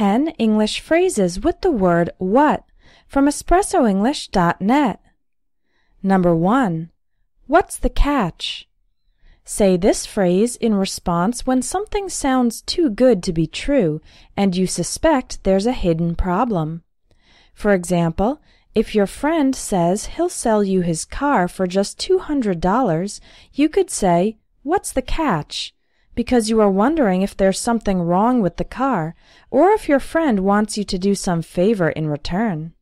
10 English phrases with the word what from espressoenglish.net. Number 1. What's the catch? Say this phrase in response when something sounds too good to be true and you suspect there's a hidden problem. For example, if your friend says he'll sell you his car for just $200, you could say, What's the catch? because you are wondering if there's something wrong with the car or if your friend wants you to do some favor in return.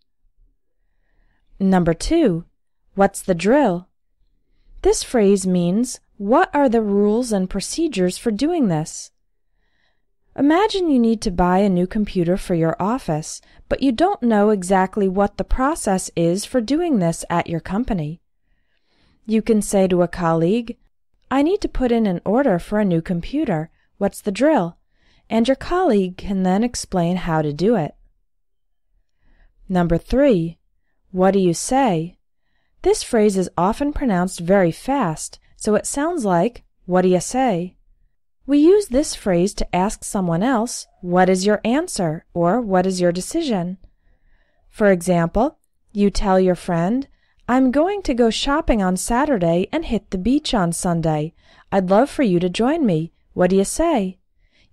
Number two, what's the drill? This phrase means, what are the rules and procedures for doing this? Imagine you need to buy a new computer for your office, but you don't know exactly what the process is for doing this at your company. You can say to a colleague, I need to put in an order for a new computer. What's the drill? And your colleague can then explain how to do it. Number three, what do you say? This phrase is often pronounced very fast, so it sounds like, what do you say? We use this phrase to ask someone else, what is your answer or what is your decision? For example, you tell your friend, I'm going to go shopping on Saturday and hit the beach on Sunday. I'd love for you to join me. What do you say?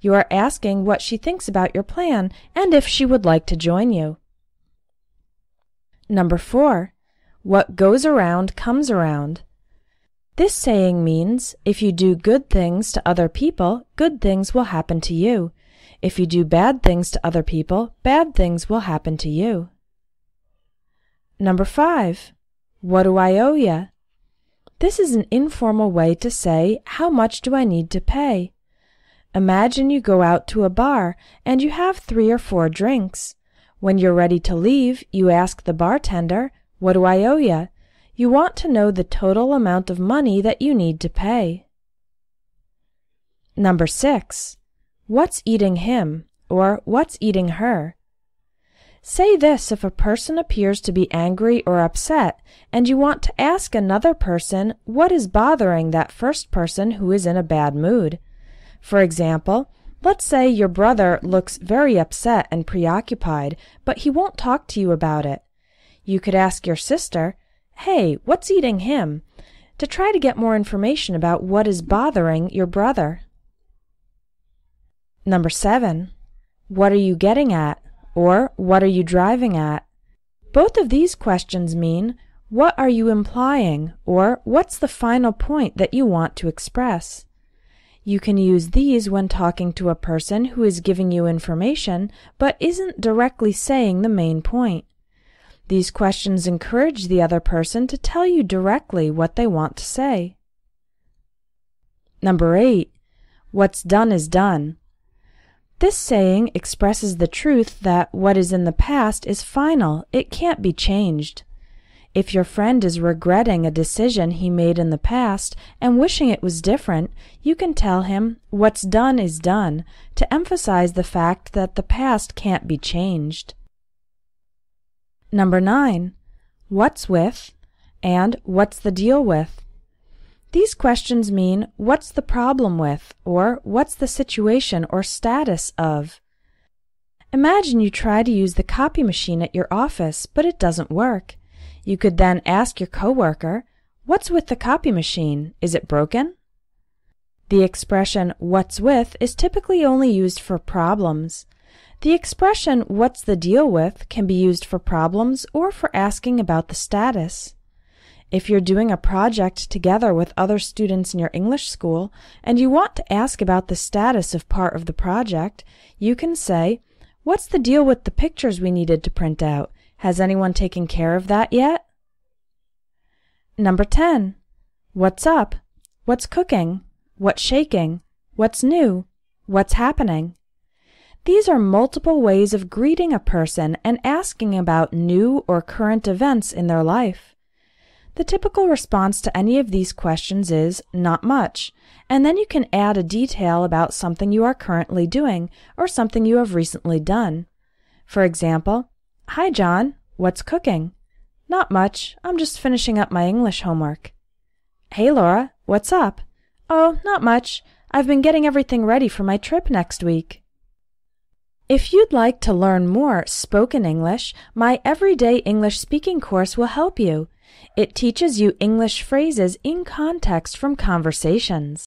You are asking what she thinks about your plan and if she would like to join you. Number four, what goes around comes around. This saying means if you do good things to other people, good things will happen to you. If you do bad things to other people, bad things will happen to you. Number five, what do I owe you? This is an informal way to say, How much do I need to pay? Imagine you go out to a bar and you have three or four drinks. When you're ready to leave, you ask the bartender, What do I owe you? You want to know the total amount of money that you need to pay. Number six. What's eating him? Or what's eating her? Say this if a person appears to be angry or upset, and you want to ask another person what is bothering that first person who is in a bad mood. For example, let's say your brother looks very upset and preoccupied, but he won't talk to you about it. You could ask your sister, Hey, what's eating him? to try to get more information about what is bothering your brother. Number seven, what are you getting at? or What are you driving at? Both of these questions mean What are you implying? or What's the final point that you want to express? You can use these when talking to a person who is giving you information but isn't directly saying the main point. These questions encourage the other person to tell you directly what they want to say. Number 8. What's done is done. This saying expresses the truth that what is in the past is final, it can't be changed. If your friend is regretting a decision he made in the past and wishing it was different, you can tell him, What's done is done, to emphasize the fact that the past can't be changed. Number 9. What's with and What's the deal with? These questions mean what's the problem with, or what's the situation or status of. Imagine you try to use the copy machine at your office, but it doesn't work. You could then ask your coworker, What's with the copy machine? Is it broken? The expression what's with is typically only used for problems. The expression what's the deal with can be used for problems or for asking about the status. If you're doing a project together with other students in your English school and you want to ask about the status of part of the project, you can say, What's the deal with the pictures we needed to print out? Has anyone taken care of that yet? Number 10. What's up? What's cooking? What's shaking? What's new? What's happening? These are multiple ways of greeting a person and asking about new or current events in their life. The typical response to any of these questions is not much, and then you can add a detail about something you are currently doing or something you have recently done. For example, Hi John, what's cooking? Not much, I'm just finishing up my English homework. Hey Laura, what's up? Oh, not much, I've been getting everything ready for my trip next week. If you'd like to learn more spoken English, my Everyday English Speaking course will help you. It teaches you English phrases in context from conversations.